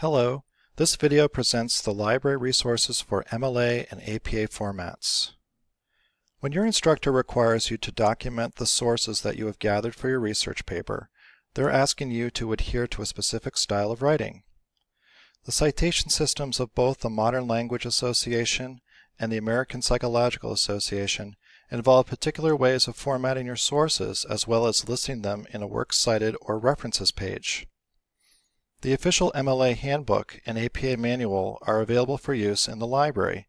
Hello, this video presents the library resources for MLA and APA formats. When your instructor requires you to document the sources that you have gathered for your research paper, they're asking you to adhere to a specific style of writing. The citation systems of both the Modern Language Association and the American Psychological Association involve particular ways of formatting your sources as well as listing them in a Works Cited or References page. The official MLA handbook and APA manual are available for use in the library,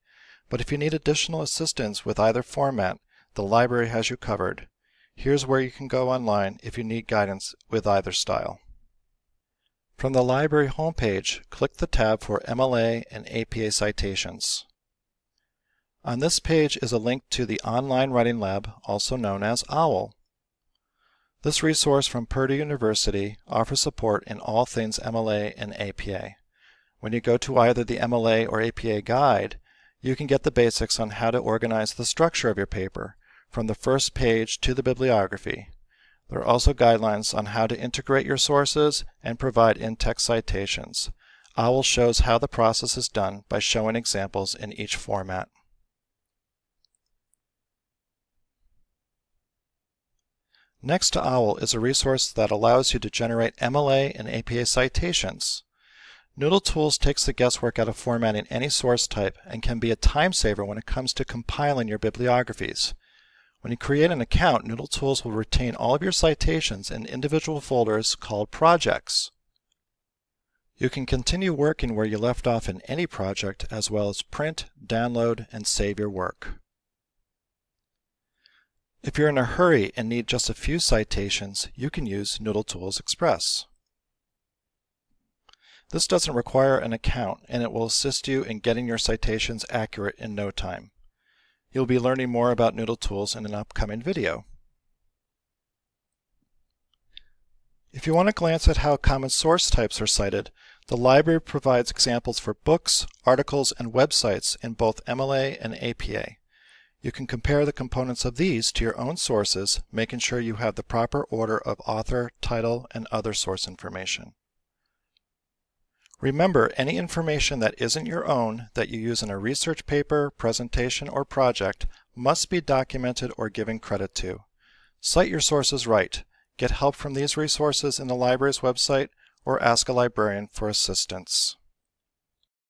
but if you need additional assistance with either format, the library has you covered. Here's where you can go online if you need guidance with either style. From the library homepage, click the tab for MLA and APA citations. On this page is a link to the Online Writing Lab, also known as OWL. This resource from Purdue University offers support in all things MLA and APA. When you go to either the MLA or APA guide, you can get the basics on how to organize the structure of your paper from the first page to the bibliography. There are also guidelines on how to integrate your sources and provide in-text citations. OWL shows how the process is done by showing examples in each format. Next to OWL is a resource that allows you to generate MLA and APA citations. Noodle Tools takes the guesswork out of formatting any source type and can be a time saver when it comes to compiling your bibliographies. When you create an account, Noodle Tools will retain all of your citations in individual folders called projects. You can continue working where you left off in any project as well as print, download, and save your work. If you're in a hurry and need just a few citations, you can use NoodleTools Express. This doesn't require an account and it will assist you in getting your citations accurate in no time. You'll be learning more about NoodleTools in an upcoming video. If you want to glance at how common source types are cited, the library provides examples for books, articles, and websites in both MLA and APA. You can compare the components of these to your own sources, making sure you have the proper order of author, title, and other source information. Remember, any information that isn't your own that you use in a research paper, presentation, or project must be documented or given credit to. Cite your sources right. Get help from these resources in the library's website or ask a librarian for assistance.